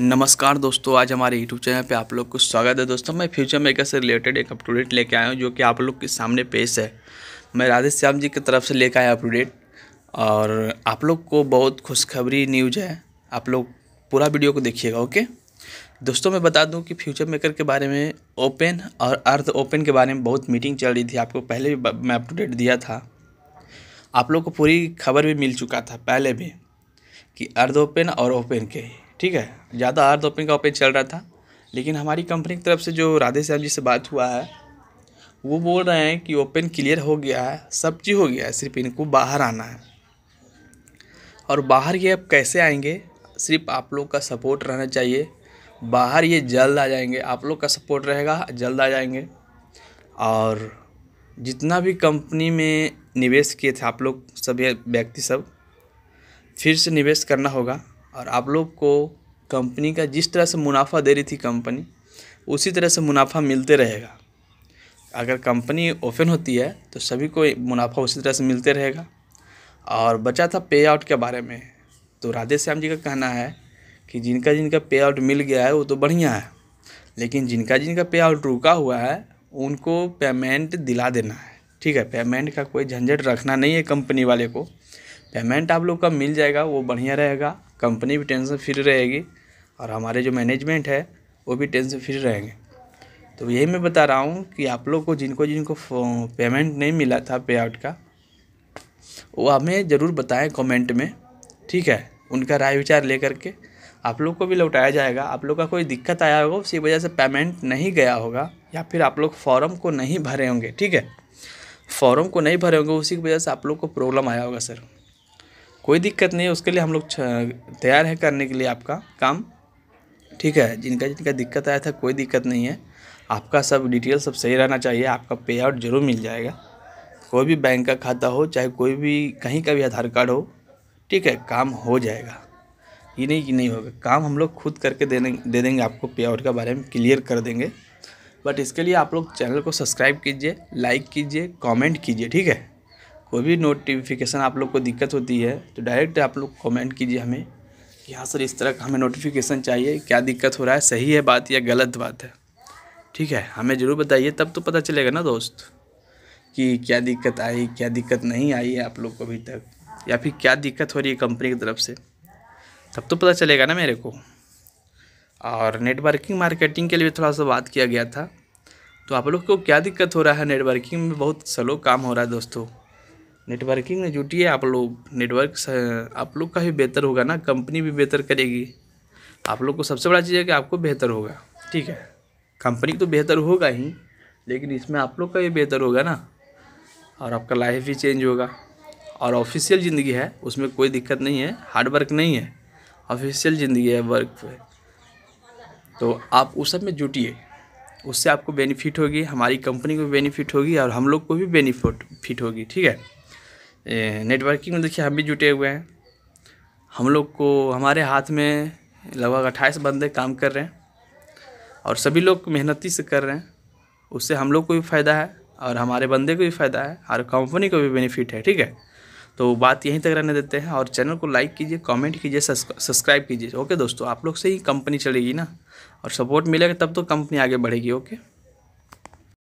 नमस्कार दोस्तों आज हमारे यूट्यूब चैनल पे आप लोग को स्वागत है दोस्तों मैं फ्यूचर मेकर से रिलेटेड एक अपडेट लेके आया हूँ जो कि आप लोग के सामने पेश है मैं राधे श्याम जी की तरफ से लेकर आया अपडेट और आप लोग को बहुत खुशखबरी न्यूज है आप लोग पूरा वीडियो को देखिएगा ओके दोस्तों मैं बता दूँ कि फ्यूचर मेकर के बारे में ओपन और अर्थ ओपन के बारे में बहुत मीटिंग चल रही थी आपको पहले भी मैं अपटूडेट दिया था आप लोग को पूरी खबर भी मिल चुका था पहले भी कि अर्ध ओपन और ओपन के ठीक है ज़्यादा आर ओपनिंग का ओपन चल रहा था लेकिन हमारी कंपनी की तरफ से जो राधे श्याम जी से बात हुआ है वो बोल रहे हैं कि ओपन क्लियर हो गया है सब चीज़ हो गया है सिर्फ इनको बाहर आना है और बाहर ये अब कैसे आएंगे सिर्फ आप लोग का सपोर्ट रहना चाहिए बाहर ये जल्द आ जाएंगे आप लोग का सपोर्ट रहेगा जल्द आ जाएंगे और जितना भी कंपनी में निवेश किए थे आप लोग सभी व्यक्ति सब फिर से निवेश करना होगा और आप लोग को कंपनी का जिस तरह से मुनाफा दे रही थी कंपनी उसी तरह से मुनाफा मिलते रहेगा अगर कंपनी ओपन होती है तो सभी को मुनाफा उसी तरह से मिलते रहेगा और बचा था पे आउट के बारे में तो राधे श्याम जी का कहना है कि जिनका जिनका पे आउट मिल गया है वो तो बढ़िया है लेकिन जिनका जिनका पे आउट रुका हुआ है उनको पेमेंट दिला देना है ठीक है पेमेंट का कोई झंझट रखना नहीं है कंपनी वाले को पेमेंट आप लोग का मिल जाएगा वो बढ़िया रहेगा कंपनी भी टेंशन फ्री रहेगी और हमारे जो मैनेजमेंट है वो भी टेंशन फ्री रहेंगे तो यही मैं बता रहा हूँ कि आप लोग को जिनको जिनको पेमेंट नहीं मिला था पे आउट का वो हमें ज़रूर बताएं कमेंट में ठीक है उनका राय विचार ले करके आप लोग को भी लौटाया जाएगा आप लोग का कोई दिक्कत आया होगा उसी वजह से पेमेंट नहीं गया होगा या फिर आप लोग फॉर्म को नहीं भरे होंगे ठीक है फॉर्म को नहीं भरे होंगे उसी की वजह से आप लोग को प्रॉब्लम आया होगा सर कोई दिक्कत नहीं है उसके लिए हम लोग तैयार हैं करने के लिए आपका काम ठीक है जिनका जिनका दिक्कत आया था कोई दिक्कत नहीं है आपका सब डिटेल सब सही रहना चाहिए आपका पे आउट जरूर मिल जाएगा कोई भी बैंक का खाता हो चाहे कोई भी कहीं का भी आधार कार्ड हो ठीक है काम हो जाएगा ये नहीं कि नहीं होगा काम हम लोग खुद करके देने दे देंगे आपको पे आउट के बारे में क्लियर कर देंगे बट इसके लिए आप लोग चैनल को सब्सक्राइब कीजिए लाइक कीजिए कमेंट कीजिए ठीक है कोई भी नोटिफिकेशन आप लोग को दिक्कत होती है तो डायरेक्ट आप लोग कमेंट कीजिए हमें कि हाँ सर इस तरह का हमें नोटिफिकेशन चाहिए क्या दिक्कत हो रहा है सही है बात या गलत बात है ठीक है हमें ज़रूर बताइए तब तो पता चलेगा ना दोस्त कि क्या दिक्कत आई क्या दिक्कत नहीं आई है आप लोग को अभी तक या फिर क्या दिक्कत हो रही है कंपनी की तरफ से तब तो पता चलेगा ना मेरे को और नेटवर्किंग मार्केटिंग के लिए थोड़ा सा बात किया गया था तो आप लोग को क्या दिक्कत हो रहा है नेटवर्किंग में बहुत स्लो काम हो रहा है दोस्तों नेटवर्किंग में जुटिए आप लोग नेटवर्क आप लोग का भी बेहतर होगा ना कंपनी भी बेहतर करेगी आप लोग को सबसे बड़ा चीज़ है कि आपको बेहतर होगा ठीक है कंपनी तो बेहतर होगा ही लेकिन इसमें आप लोग का भी बेहतर होगा ना और आपका लाइफ भी चेंज होगा और ऑफिशियल ज़िंदगी है उसमें कोई दिक्कत नहीं है हार्ड वर्क नहीं है ऑफिशियल ज़िंदगी है वर्क तो आप उस सब में जुटिए उससे आपको बेनिफिट होगी हमारी कंपनी को बेनिफिट होगी और हम लोग को भी बेनिफिट फिट होगी ठीक है नेटवर्किंग में देखिए हम भी जुटे हुए हैं हम लोग को हमारे हाथ में लगभग अट्ठाईस बंदे काम कर रहे हैं और सभी लोग मेहनती से कर रहे हैं उससे हम लोग को भी फ़ायदा है और हमारे बंदे को भी फ़ायदा है और कंपनी को भी बेनिफिट है ठीक है तो बात यहीं तक रहने देते हैं और चैनल को लाइक कीजिए कमेंट कीजिए सब्सक्राइब कीजिए ओके दोस्तों आप लोग से ही कंपनी चलेगी ना और सपोर्ट मिलेगा तब तो कंपनी आगे बढ़ेगी ओके